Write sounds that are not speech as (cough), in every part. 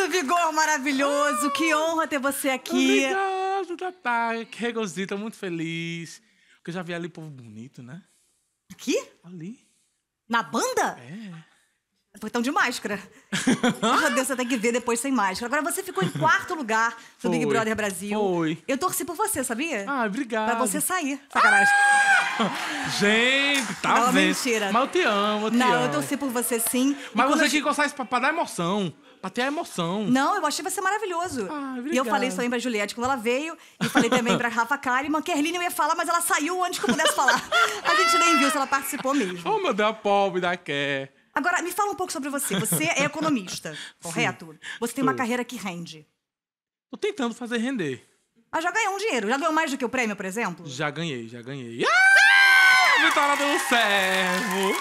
Do Vigor maravilhoso. que honra ter você aqui. Obrigado, Tatá. Tá. Que regozijo, tô muito feliz. Porque eu já vi ali povo bonito, né? Aqui? Ali. Na banda? É. Foi tão de máscara. (laughs) Meu Deus, você tem que ver depois sem máscara. Agora você ficou em quarto lugar do Foi. Big Brother Brasil. Foi. Eu torci por você, sabia? Ah, obrigado. Pra você sair. Sacanagem. Ah! Gente, talvez. Tá Não, mentira. Mas eu te amo, eu te Não, amo. eu torci por você sim. Mas você tinha que gostar isso pra, pra dar emoção. Pra ter a emoção. Não, eu achei você maravilhoso. Ah, e eu falei isso também pra Juliette quando ela veio. E falei também pra Rafa Kalimann. Kerline eu ia falar, mas ela saiu antes que eu pudesse falar. A gente nem viu se ela participou mesmo. Oh, meu Deus, a pobre da Ker. Agora, me fala um pouco sobre você. Você é economista, (laughs) correto? Sim. Você tem uma carreira que rende. Tô tentando fazer render. Ah, já ganhou um dinheiro. Já ganhou mais do que o prêmio, por exemplo? Já ganhei, já ganhei. Ah! vitória do servo.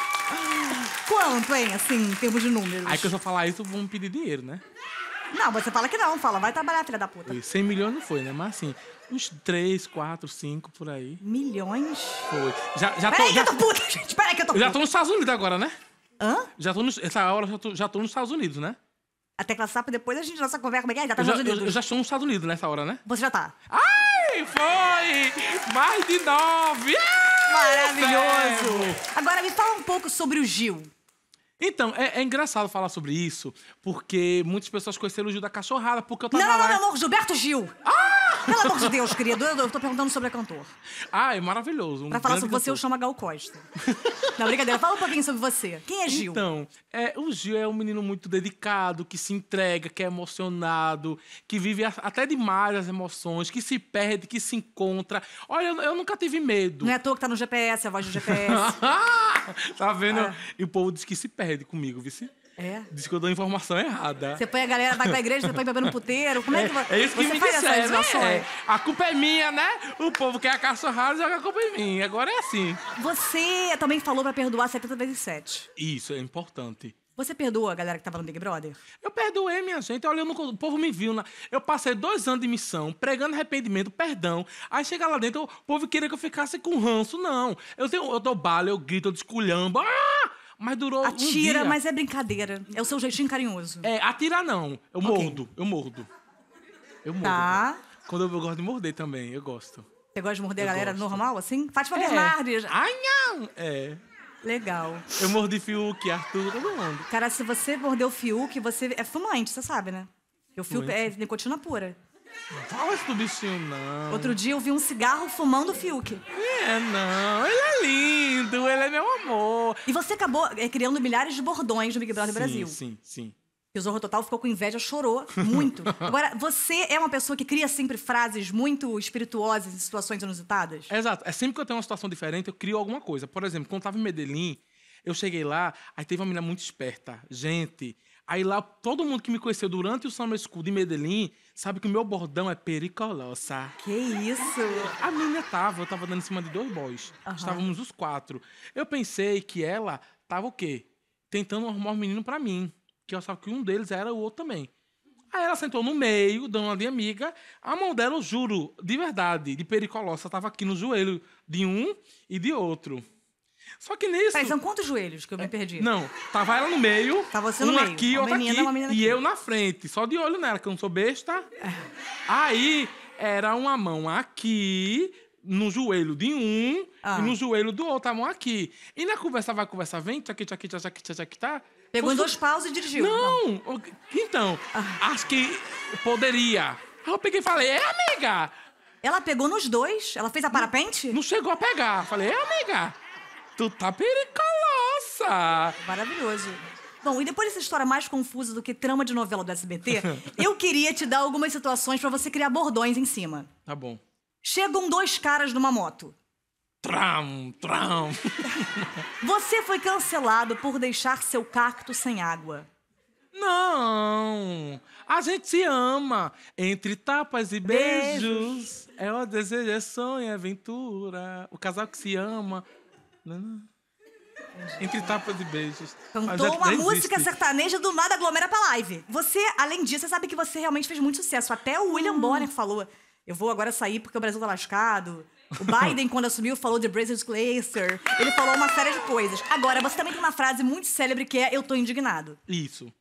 Quanto, hein? Assim, em termos de números. Aí que eu só falar isso, vão pedir dinheiro, né? Não, você fala que não. Fala, vai trabalhar, filha da puta. E 100 milhões não foi, né? Mas assim, uns 3, 4, 5 por aí. Milhões? Foi. Já, já peraí tô, já... que eu tô puta, gente. Peraí que eu tô puta. Eu já tô nos Estados Unidos agora, né? Hã? Já tô nos... Essa hora já tô, já tô nos Estados Unidos, né? A tecla SAP, depois a gente, nossa conversa, como é que é? Já tá nos Estados Unidos. Eu já estou nos Estados Unidos nessa hora, né? Você já tá. Ai, foi! Mais de 9! Ah! Maravilhoso! Agora me fala um pouco sobre o Gil. Então, é, é, engraçado falar sobre isso, porque muitas pessoas conheceram o Gil da cachorrada, porque eu tava. Não, não, lá... não, não, Gilberto Gil! Ah! Pelo amor de Deus, querido, eu estou perguntando sobre a cantor. Ah, é maravilhoso. Um pra falar sobre cantor. você, eu chamo a Gal Costa. Não, brincadeira. Fala um pouquinho sobre você. Quem é Gil? Então, é, o Gil é um menino muito dedicado, que se entrega, que é emocionado, que vive a, até demais as emoções, que se perde, que se encontra. Olha, eu, eu nunca tive medo. Não é à toa que tá no GPS, a voz do GPS. (laughs) tá vendo? Ah. E o povo diz que se perde comigo, vice. É? Diz que eu dou informação errada. Você põe a galera, vai pra igreja, você põe bebendo puteiro. Como é, é que você. É isso que você me faz né? é. A culpa é minha, né? O povo quer a cachorrada joga a culpa em mim. Agora é assim. Você também falou pra perdoar 70 vezes 7. Isso, é importante. Você perdoa a galera que tava no Big Brother? Eu perdoei, minha gente. Olha, o povo me viu. Na... Eu passei dois anos de missão, pregando arrependimento, perdão. Aí chega lá dentro, o povo queria que eu ficasse com ranço. Não. Eu, tenho, eu dou bala, eu grito, eu desculhambo. Ah! Mas durou atira, um dia. Atira, mas é brincadeira. É o seu jeitinho carinhoso. É, atira não. Eu okay. mordo, eu mordo. Eu mordo. Tá. Quando eu, eu, gosto de morder também, eu gosto. Você gosta de morder a galera gosto. normal, assim? Fátima é. Bernardes. Ai, não! É. Legal. Eu mordi Fiuk, Arthur, todo mundo. Cara, se você mordeu Fiuk, você é fumante, você sabe, né? o Fiuk é nicotina pura. Não fala isso do bichinho, não. Outro dia eu vi um cigarro fumando o Fiuk. É, não. Ele é lindo, ele é meu amor. E você acabou é, criando milhares de bordões no Big Brother sim, Brasil. Sim, sim. E o Zorro Total ficou com inveja, chorou muito. (laughs) Agora, você é uma pessoa que cria sempre frases muito espirituosas em situações inusitadas? exato. É sempre que eu tenho uma situação diferente, eu crio alguma coisa. Por exemplo, quando eu tava em Medellín, eu cheguei lá, aí teve uma menina muito esperta. Gente, Aí lá, todo mundo que me conheceu durante o Summer School de Medellín sabe que o meu bordão é pericolosa. Que isso? A menina tava, eu tava dando em cima de dois boys. Uhum. Estávamos os quatro. Eu pensei que ela tava o quê? Tentando arrumar um menino para mim. Que eu sabia que um deles era o outro também. Aí ela sentou no meio, dando uma de amiga. A mão dela, eu juro, de verdade, de pericolosa, tava aqui no joelho de um e de outro. Só que nisso. Peraí, são quantos joelhos que eu me é, perdi? Não, tava ela no meio. Tava tá você no um meio. aqui, uma outra menina, aqui, uma menina aqui. E eu na frente, só de olho nela, que eu não sou besta. É. Aí era uma mão aqui, no joelho de um, ah. e no joelho do outro, a mão aqui. E na conversa vai, conversar vem, tchaki, tchaki, tchaki, tchaki, tchaki, tá. Pegou em dois paus e dirigiu. Então. Não! não. Então, ah. acho que poderia. Aí eu peguei e falei, é, amiga! Ela pegou nos dois? Ela fez a parapente? Não, não chegou a pegar. Falei, é, amiga! Tu tá pericolosa! Maravilhoso. Bom, e depois dessa história mais confusa do que trama de novela do SBT, (laughs) eu queria te dar algumas situações para você criar bordões em cima. Tá bom. Chegam dois caras numa moto. Tram, tram. (laughs) Você foi cancelado por deixar seu cacto sem água. Não! A gente se ama entre tapas e beijos. beijos. É o desejo, é sonho, é aventura. O casal que se ama não. Entre tapas de beijos. É Cantou uma música sertaneja do nada aglomera pra live. Você, além disso, você sabe que você realmente fez muito sucesso. Até o William hum. Bonner falou: Eu vou agora sair porque o Brasil tá lascado. O Biden, quando assumiu, falou de Brazil's Glacier. Ele falou uma série de coisas. Agora, você também tem uma frase muito célebre que é Eu tô indignado. Isso.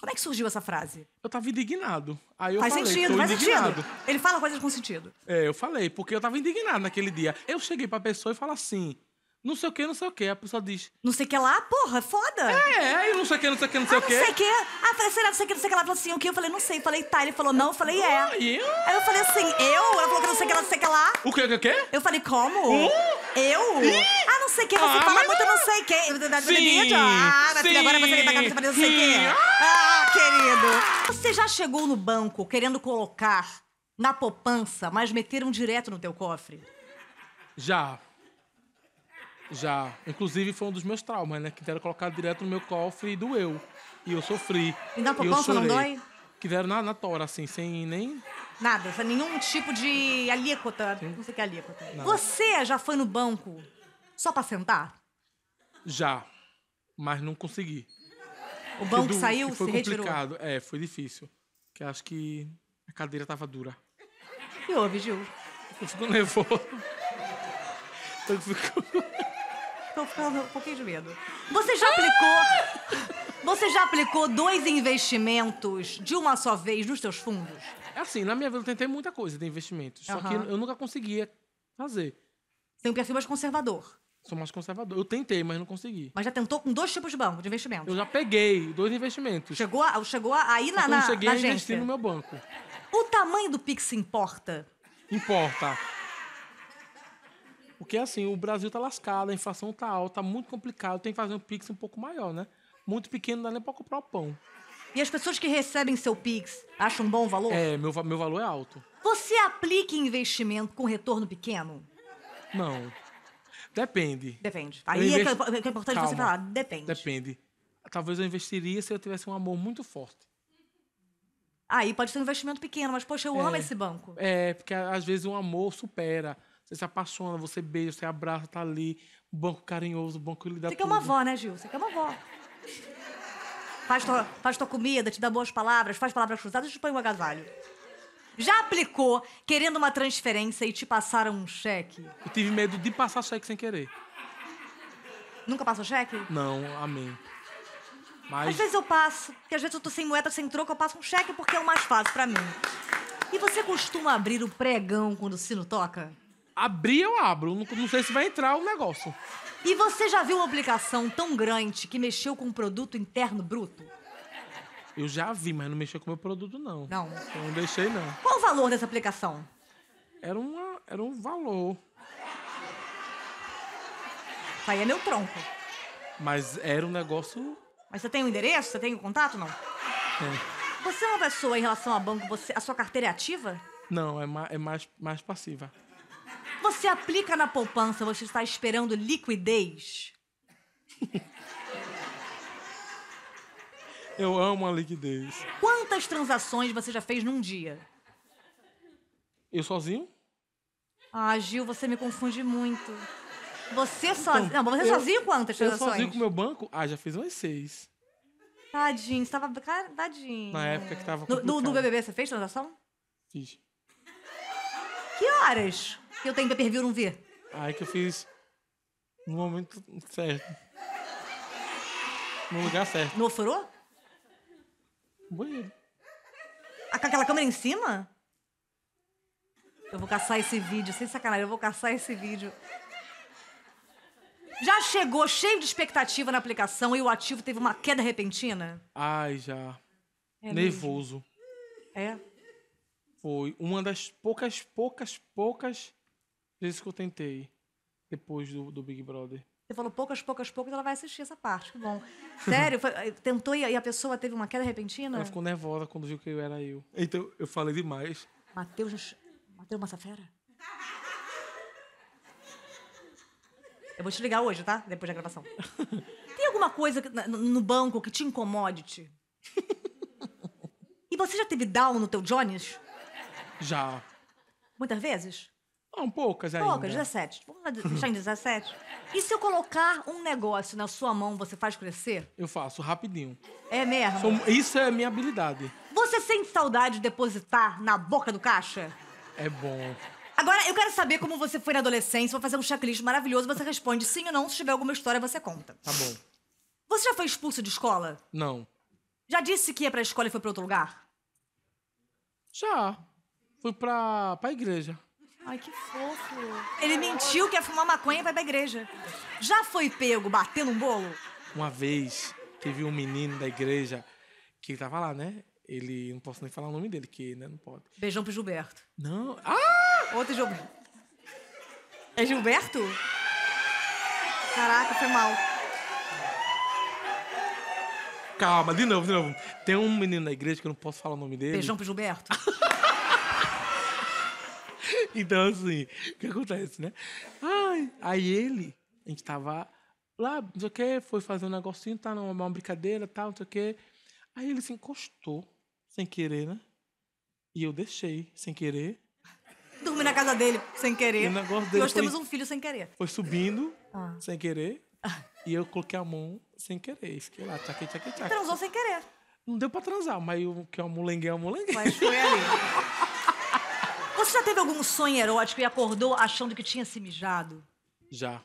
Como é que surgiu essa frase? Eu tava indignado. Aí eu faz falei, sentido, faz indignado. sentido. Ele fala coisas com sentido. É, eu falei, porque eu tava indignado naquele dia. Eu cheguei pra pessoa e falei assim: não sei o que, não sei o que. A pessoa diz. Não sei o que lá, porra, foda. É, aí não sei o que, não sei o que, não sei o que. Não sei o que. Ah, falei, será, não sei o que, não sei o que. Ela falou assim, o que? Eu falei, não sei. Eu falei, tá. Ele falou, não. Eu falei, é. Ah, eu? Aí eu falei assim, eu? Ela falou que não sei o que, não sei o que lá. O que, o que, o que? Eu falei, como? Uh? Eu? Ih? Ah, não sei o que. Você ah, fala muito, não. sei o que. Sim. Ah, mas filha, agora você que tá com não sei o que. Ah, querido. Você já chegou no banco querendo colocar na poupança, mas meteram direto no teu cofre? Já. Já. Inclusive foi um dos meus traumas, né? que deram colocar direto no meu cofre e doeu. E eu sofri. E na poupança não dói? Quiseram na, na tora, assim, sem nem. Nada, sem nenhum tipo de alíquota. Sim. Não sei o que é alíquota. Nada. Você já foi no banco só pra sentar? Já. Mas não consegui. O banco do, saiu? foi complicado. Retirou. É, foi difícil. Que acho que a cadeira tava dura. E houve, Gil? Eu fico nervoso. Eu fico tô ficando um pouquinho de medo. Você já aplicou. Você já aplicou dois investimentos de uma só vez nos seus fundos? É Assim, na minha vida eu tentei muita coisa de investimentos, só que eu nunca conseguia fazer. Tem um perfil mais conservador. Sou mais conservador. Eu tentei, mas não consegui. Mas já tentou com dois tipos de banco de investimento. Eu já peguei dois investimentos. Chegou, a, chegou a- aí na, então, eu na, cheguei a investir no meu banco. O tamanho do Pix importa? Importa. Porque assim, o Brasil tá lascado, a inflação tá alta, tá muito complicado, tem que fazer um Pix um pouco maior, né? Muito pequeno não dá nem pra comprar o pão. E as pessoas que recebem seu Pix acham um bom valor? É, meu, meu valor é alto. Você aplica investimento com retorno pequeno? Não. Depende. Depende. Aí investi... é, que é, é importante Calma. você falar, depende. Depende. Talvez eu investiria se eu tivesse um amor muito forte. Aí pode ser um investimento pequeno, mas poxa, eu é, amo esse banco. É, porque às vezes um amor supera você se apaixona, você beija, você abraça, tá ali. O banco carinhoso, o banco lhe dá Você quer é uma avó, né, Gil? Você quer uma avó. Faz tua, faz tua comida, te dá boas palavras, faz palavras cruzadas e te põe um agasalho. Já aplicou querendo uma transferência e te passaram um cheque? Eu tive medo de passar cheque sem querer. Nunca passou cheque? Não, amém. Mas... Às vezes eu passo, porque às vezes eu tô sem moeda, sem troco, eu passo um cheque porque é o mais fácil para mim. E você costuma abrir o pregão quando o sino toca? Abrir eu abro, não, não sei se vai entrar o negócio. E você já viu uma aplicação tão grande que mexeu com o produto interno bruto? Eu já vi, mas não mexeu com o meu produto, não. Não. Eu não deixei, não. Qual o valor dessa aplicação? Era, uma, era um valor. Isso tá aí é meu tronco. Mas era um negócio. Mas você tem o um endereço? Você tem o um contato, não? É. Você é uma pessoa em relação a banco, você, a sua carteira é ativa? Não, é, ma é mais, mais passiva. Você aplica na poupança, você está esperando liquidez? Eu amo a liquidez. Quantas transações você já fez num dia? Eu sozinho? Ah, Gil, você me confunde muito. Você então, sozinho. Não, você eu, sozinho quantas transações? Eu sozinho com o meu banco? Ah, já fiz umas seis. Tadinho, você tava. tadinho. Na época que tava. No, no, no BBB você fez transação? Fiz. Que horas? Eu tenho pay per view, não vi. Ai, que eu fiz no momento certo. No lugar certo. No ofurô? Banheiro. Ah, com aquela câmera em cima? Eu vou caçar esse vídeo, sem sacanagem, eu vou caçar esse vídeo. Já chegou cheio de expectativa na aplicação e o ativo teve uma queda repentina? Ai, já. É Nervoso. Mesmo. É? Foi uma das poucas, poucas, poucas vezes que eu tentei depois do, do Big Brother. Você falou poucas, poucas, poucas, ela vai assistir essa parte, que bom. (laughs) Sério? Foi, eh, tentou e a pessoa teve uma queda repentina? Ela ficou nervosa quando viu que eu era eu. Então, eu falei demais. Matheus. Matheus Massafera? Eu vou te ligar hoje, tá? Depois da gravação. (laughs) Tem alguma coisa no banco que te incomode? -te? (laughs) E você já teve down no teu Jones? Já. Muitas vezes? Não, ah, poucas ainda. Poucas, 17. Vamos deixar em 17? E se eu colocar um negócio na sua mão, você faz crescer? Eu faço, rapidinho. É mesmo? Sou, isso é minha habilidade. Você sente saudade de depositar na boca do caixa? É bom. Agora, eu quero saber como você foi na adolescência. Vou fazer um checklist maravilhoso. Você responde sim ou não. Se tiver alguma história, você conta. Tá bom. Você já foi expulso de escola? Não. Já disse que ia pra escola e foi pra outro lugar? Já. Fui pra, pra igreja. Ai, que fofo. Ele mentiu que ia fumar maconha e vai pra igreja. Já foi pego batendo um bolo? Uma vez teve um menino da igreja que tava lá, né? Ele, não posso nem falar o nome dele, que né, não pode. Beijão pro Gilberto. Não. Ah! Outro Gilberto. É Gilberto? Caraca, foi mal. Calma, de novo, de novo. Tem um menino da igreja que eu não posso falar o nome dele. Beijão pro Gilberto. (laughs) Então, assim, o que acontece, né? Ai, aí ele, a gente tava lá, não sei o quê, foi fazer um negocinho, tá numa brincadeira, tal, não sei o quê. Aí ele se encostou, sem querer, né? E eu deixei, sem querer. Dormi na casa dele, sem querer. E, o negócio dele e hoje foi, temos um filho sem querer. Foi subindo, ah. sem querer. Ah. E eu coloquei a mão sem querer. Fiquei lá, tchaque, tchaque, tchaque. Transou sem querer. Não deu pra transar, mas o que eu é eu mulengue. É mas foi ali. (laughs) Você já teve algum sonho erótico e acordou achando que tinha se mijado? Já.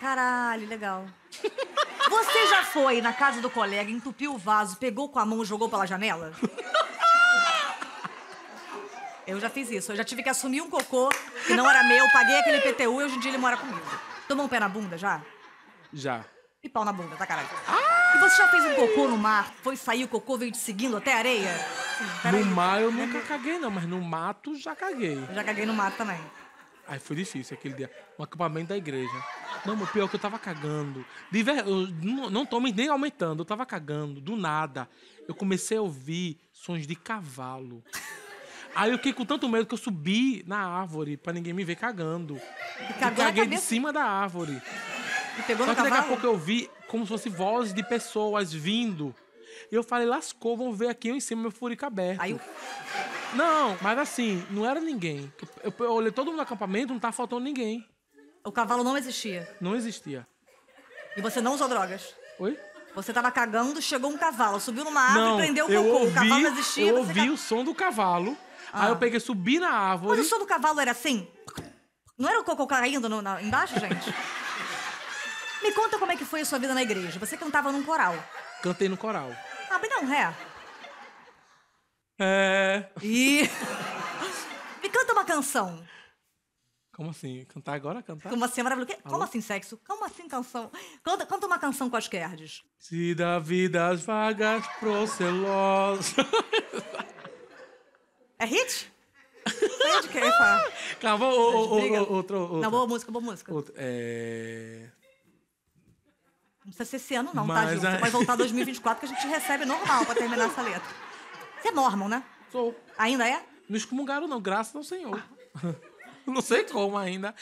Caralho, legal. Você já foi na casa do colega, entupiu o vaso, pegou com a mão e jogou pela janela? Eu já fiz isso. Eu já tive que assumir um cocô que não era meu, paguei aquele PTU e hoje em dia ele mora comigo. Tomou um pé na bunda já? Já. E pau na bunda, tá caralho. Ah! E você já fez um cocô no mar? Foi sair, o cocô veio te seguindo até a areia? No mar eu nunca caguei, não, mas no mato já caguei. Eu já caguei no mato também. Aí foi difícil aquele dia. O acampamento da igreja. Não, mas pior é que eu tava cagando. De ver... eu não, tô nem aumentando, eu tava cagando, do nada. Eu comecei a ouvir sons de cavalo. Aí eu fiquei com tanto medo que eu subi na árvore pra ninguém me ver cagando. e caguei de cima da árvore. E pegou Só no que cavalo? daqui a pouco eu vi como se fosse vozes de pessoas vindo. E eu falei, lascou, vão ver aqui eu em cima meu furico aberto. Aí eu... Não, mas assim, não era ninguém. Eu, eu olhei todo mundo no acampamento, não tá faltando ninguém. O cavalo não existia. Não existia. E você não usou drogas? Oi? Você tava cagando, chegou um cavalo, subiu numa árvore, não, prendeu o cocô. Ouvi, o cavalo não existia. Eu ouvi ca... o som do cavalo. Ah. Aí eu peguei, subi na árvore. Mas o som do cavalo era assim? Não era o cocô caindo no, na, embaixo, gente? (laughs) Me conta como é que foi a sua vida na igreja. Você cantava num coral. Cantei no coral. Abre ah, não, ré. É. E. (laughs) Me canta uma canção. Como assim? Cantar agora? Cantar? Como assim? É maravilhoso. Como assim sexo? Como assim canção? Canta, canta uma canção com as querdes. Se da vida as vagas procelosas. (laughs) É hit? Não de quem, (laughs) Calma, Não, boa música, boa música. é... Não precisa ser esse ano, não, tá, Mas, tá, Gil? É. Você a... vai voltar 2024 (laughs) que a gente recebe normal pra terminar essa letra. Você é mormon, né? Sou. Ainda é? Não excomungaram, não, graças ao Senhor. Ah. (laughs) não sei como ainda.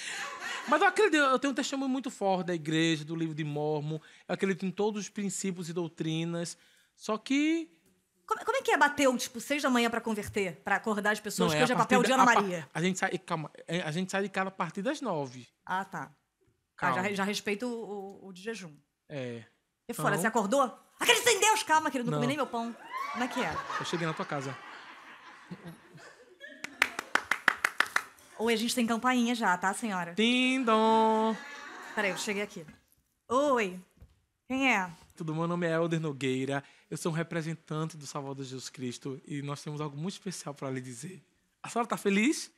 Mas eu acredito, eu tenho um testemunho muito forte da igreja, do livro de Mormon. Eu acredito em todos os princípios e doutrinas. Só que. Como, como é que é bater, tipo, seis da manhã para converter? para acordar as pessoas, não, que é hoje é papel de Ana Maria. A, a, gente sai, calma, é, a gente sai de casa a partir das nove. Ah, tá. Ah, já, já respeito o, o, o de jejum. É. E fora, então... você acordou? Acredita em Deus, calma, querido, não, não. comi nem meu pão. Como é que é? Eu cheguei na tua casa. Ou a gente tem campainha já, tá, senhora? Tindom. dong! Peraí, eu cheguei aqui. Oi, quem é? Tudo meu nome é Elder Nogueira. Eu sou um representante do Salvador Jesus Cristo e nós temos algo muito especial para lhe dizer. A senhora tá feliz?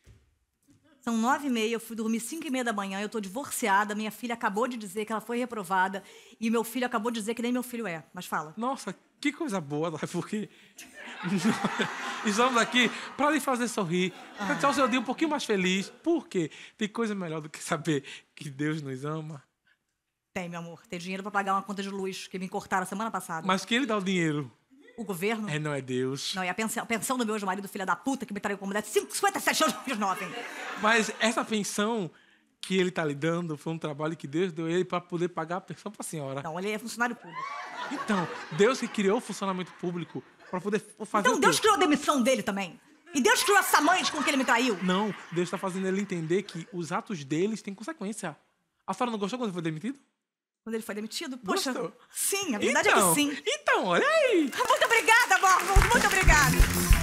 São então, nove e meia, eu fui dormir cinco e meia da manhã, eu estou divorciada, minha filha acabou de dizer que ela foi reprovada e meu filho acabou de dizer que nem meu filho é. Mas fala. Nossa, que coisa boa, porque (laughs) estamos aqui para lhe fazer sorrir, para ah. deixar o seu dia um pouquinho mais feliz. Por quê? Tem coisa melhor do que saber que Deus nos ama. Tem, meu amor. Tem dinheiro para pagar uma conta de luz que me cortaram semana passada. Mas quem lhe dá o dinheiro? o governo. É, não é Deus. Não, é a pensão, pensão do meu ex-marido, filha da puta, que me traiu como mulher de 57 anos de jovem. Mas essa pensão que ele tá lhe dando foi um trabalho que Deus deu ele para poder pagar a pensão pra senhora. Não, ele é funcionário público. Então, Deus que criou o funcionamento público para poder fazer. Então, Deus criou a demissão dele também. E Deus criou essa mãe com que ele me traiu? Não, Deus está fazendo ele entender que os atos deles têm consequência. A senhora não gostou quando foi demitido? quando ele foi demitido. Poxa, Gostou? sim, a verdade então, é que então, sim. Então, olha aí. Muito obrigada, Borgo, muito obrigada.